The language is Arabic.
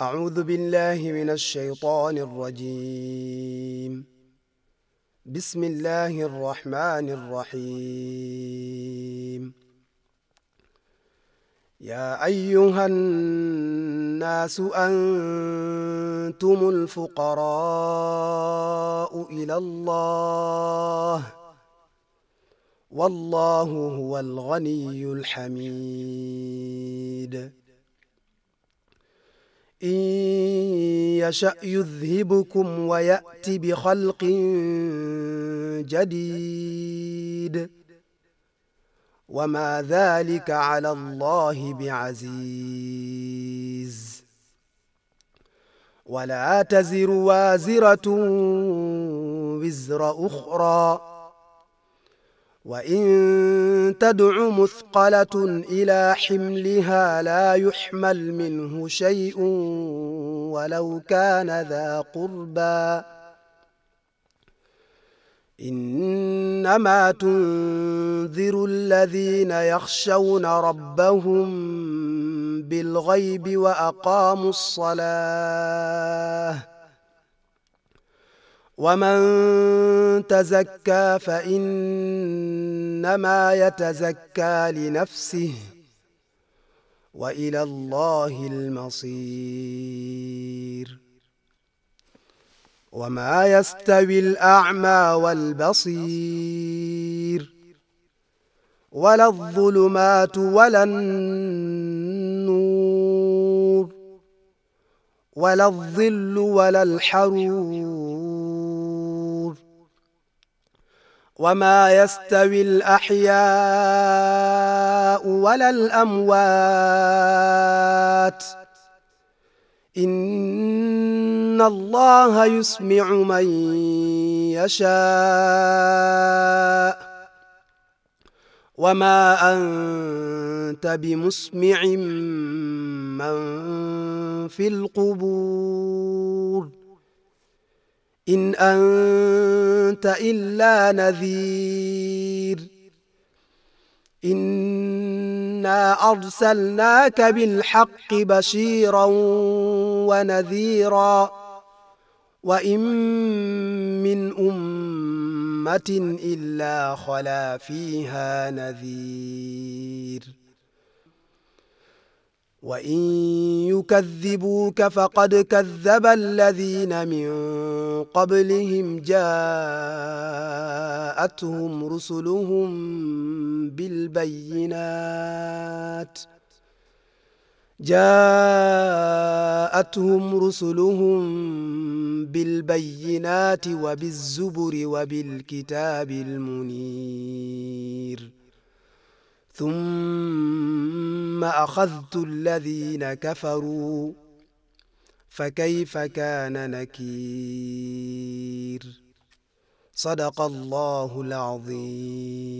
أعوذ بالله من الشيطان الرجيم بسم الله الرحمن الرحيم يا أيها الناس أنتم الفقراء إلى الله والله هو الغني الحميد إن يشأ يذهبكم ويأتي بخلق جديد وما ذلك على الله بعزيز ولا تزر وازرة وزر أخرى وإن تدع مثقلة إلى حملها لا يحمل منه شيء ولو كان ذا قربى إنما تنذر الذين يخشون ربهم بالغيب وأقاموا الصلاة ومن تزكى فإنما يتزكى لنفسه وإلى الله المصير وما يستوي الأعمى والبصير ولا الظلمات ولا النور ولا الظل ولا الحرور وما يستوي الأحياء ولا الأموات إن الله يسمع من يشاء وما أنت بمسمع من في القبور إن أنت أنت إلا نذير إنا أرسلناك بالحق بشيرا ونذيرا وإن من أمة إلا خلا فيها نذير وإن يكذبوك فقد كذب الذين من قبلهم جاءتهم رسلهم بالبينات جاءتهم رسلهم بالبينات وبالزبر وبالكتاب المنير ثم ثم أخذت الذين كفروا فكيف كان نكير صدق الله العظيم